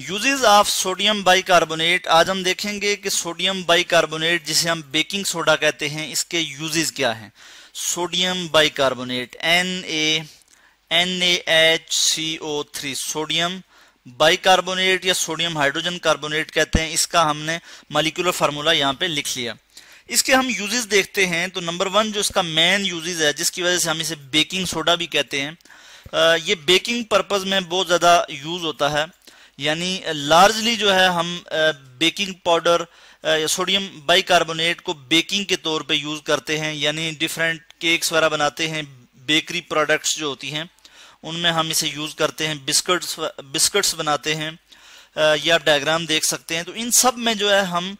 usage of sodium bicarbonate आज हम देखेंगे कि सोडियम बाइकार्बोनेट जिसे हम बेकिंग सोडा कहते हैं इसके यूजेज क्या हैं sodium bicarbonate N A N A H C O three sodium bicarbonate या सोडियम हाइड्रोजन कार्बोनेट कहते हैं इसका हमने मालिकुलर फार्मूला यहाँ पे लिख लिया इसके हम यूजेज देखते हैं तो नंबर वन जो इसका मेन यूजेज है जिसकी वजह से हम इसे बेकिंग सोडा भी कहते हैं ये बेकिंग पर्पज में बहुत ज़्यादा यूज होता है यानी लार्जली जो है हम बेकिंग पाउडर सोडियम बाइकार्बोनेट को बेकिंग के तौर पे यूज़ करते हैं यानी डिफरेंट केक्स वगैरह बनाते हैं बेकरी प्रोडक्ट्स जो होती हैं उनमें हम इसे यूज़ करते हैं बिस्कट्स बिस्कट्स बनाते हैं या आप डायग्राम देख सकते हैं तो इन सब में जो है हम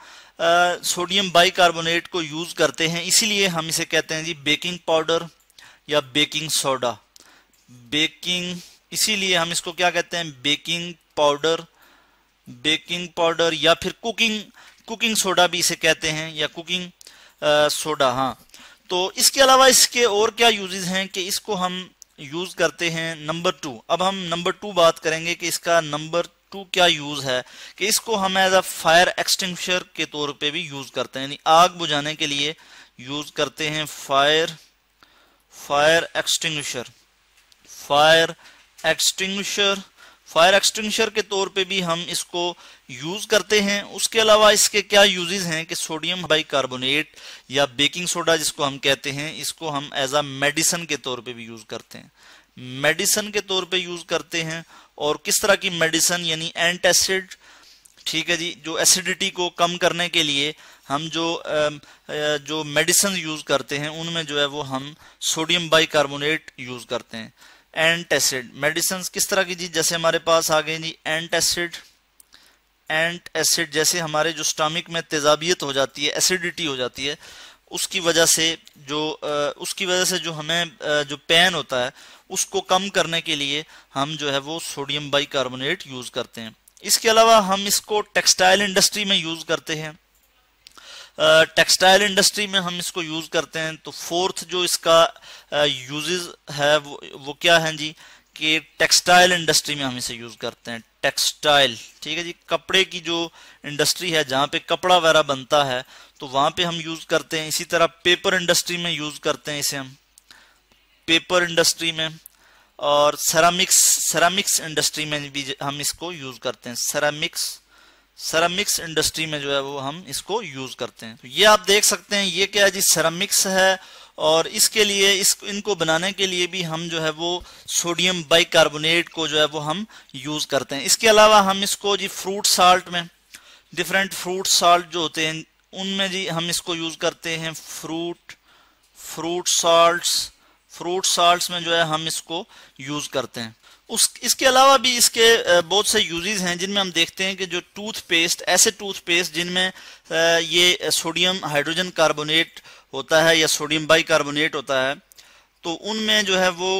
सोडियम बाइकार्बोनेट को यूज़ करते हैं इसीलिए हम इसे कहते हैं जी बेकिंग पाउडर या बेकिंग सोडा बेकिंग इसीलिए हम इसको क्या कहते हैं बेकिंग पाउडर बेकिंग पाउडर या फिर कुकिंग कुकिंग सोडा भी इसे कहते हैं या कुकिंग सोडा हाँ तो इसके अलावा इसके और क्या यूजेस हैं कि इसको हम यूज करते हैं नंबर टू अब हम नंबर टू बात करेंगे कि इसका नंबर टू क्या यूज है कि इसको हम एज अ फायर एक्सटिंग्विशर के तौर पे भी यूज करते हैं यानी आग बुझाने के लिए यूज करते हैं फायर फायर एक्सटिंग फायर एक्सटिंग फायर एक्सटेंशर के तौर पे भी हम इसको यूज करते हैं उसके अलावा इसके क्या यूजेस हैं कि सोडियम बाइकार्बोनेट या बेकिंग सोडा जिसको हम कहते हैं इसको हम एज अ मेडिसन के तौर पे भी यूज करते हैं मेडिसन के तौर पे यूज करते हैं और किस तरह की मेडिसन यानी एंट एसिड ठीक है जी जो एसिडिटी को कम करने के लिए हम जो जो मेडिसन यूज करते हैं उनमें जो है वो हम सोडियम बाई यूज करते हैं एंट एसिड मेडिसिन किस तरह की जी जैसे हमारे पास आ गए जी एंट एसिड एंट एसिड जैसे हमारे जो स्टामिक में तेजाबियत हो जाती है एसिडिटी हो जाती है उसकी वजह से जो उसकी वजह से जो हमें जो पेन होता है उसको कम करने के लिए हम जो है वो सोडियम बाइकार्बोनेट यूज़ करते हैं इसके अलावा हम इसको टेक्सटाइल इंडस्ट्री में यूज़ करते हैं टेक्सटाइल इंडस्ट्री में हम इसको यूज करते हैं तो फोर्थ जो इसका यूजेस है वो, वो क्या है जी कि टेक्सटाइल इंडस्ट्री में हम इसे यूज करते हैं टेक्सटाइल ठीक है जी कपड़े की जो इंडस्ट्री है जहां पे कपड़ा वगैरह बनता है तो वहां पे हम यूज करते हैं इसी तरह पेपर इंडस्ट्री में यूज करते हैं इसे हम पेपर इंडस्ट्री में और सेरामिक्स सेरामिक्स इंडस्ट्री में भी हम इसको यूज करते हैं सेरामिक्स सेरामिक्स इंडस्ट्री में जो है वो हम इसको यूज करते हैं तो ये आप देख सकते हैं ये क्या है जी सेरामिक्स है और इसके लिए इस इनको बनाने के लिए भी हम जो है वो सोडियम बाइकार्बोनेट को जो है वो हम यूज करते हैं इसके अलावा हम इसको जी फ्रूट साल्ट में डिफरेंट फ्रूट साल्ट जो होते हैं उनमें जी हम इसको यूज करते हैं fruit fruit salt fruit salt में जो है हम इसको यूज करते हैं उस इसके अलावा भी इसके बहुत से यूजेज हैं जिनमें हम देखते हैं कि जो टूथपेस्ट ऐसे टूथपेस्ट जिनमें ये सोडियम हाइड्रोजन कार्बोनेट होता है या सोडियम बाई कार्बोनेट होता है तो उनमें जो है वो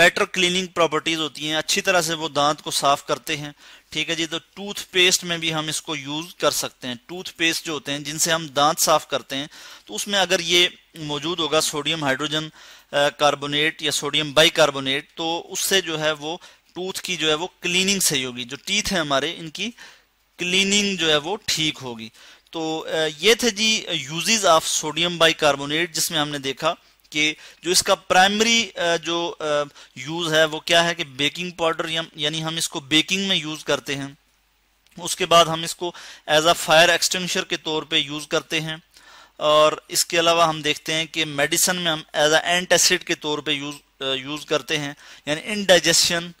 बेटर क्लीनिंग प्रॉपर्टीज होती हैं अच्छी तरह से वो दांत को साफ करते हैं ठीक है जी तो टूथपेस्ट में भी हम इसको यूज कर सकते हैं टूथपेस्ट जो होते हैं जिनसे हम दांत साफ करते हैं तो उसमें अगर ये मौजूद होगा सोडियम हाइड्रोजन कार्बोनेट या सोडियम बाइकार्बोनेट तो उससे जो है वो टूथ की जो है वो क्लीनिंग सही होगी जो टीथ है हमारे इनकी क्लीनिंग जो है वो ठीक होगी तो ये थे जी यूजेज ऑफ सोडियम बाई जिसमें हमने देखा कि जो इसका प्राइमरी जो यूज है वो क्या है कि बेकिंग पाउडर यानी हम इसको बेकिंग में यूज करते हैं उसके बाद हम इसको एज अ फायर एक्सटेंशर के तौर पे यूज करते हैं और इसके अलावा हम देखते हैं कि मेडिसिन में हम एज अ एंट एसिड के तौर पे यूज यूज करते हैं यानी इनडाइजेशन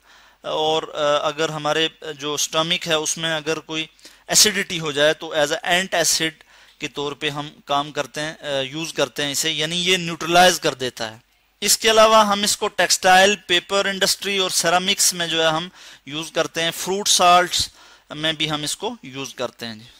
और अगर हमारे जो स्टमिक है उसमें अगर कोई एसिडिटी हो जाए तो एज अ एंट एसिड के तौर पे हम काम करते हैं यूज़ करते हैं इसे यानी ये न्यूट्रलाइज कर देता है इसके अलावा हम इसको टेक्सटाइल पेपर इंडस्ट्री और सेरामिक्स में जो है हम यूज़ करते हैं फ्रूट साल्ट में भी हम इसको यूज़ करते हैं जी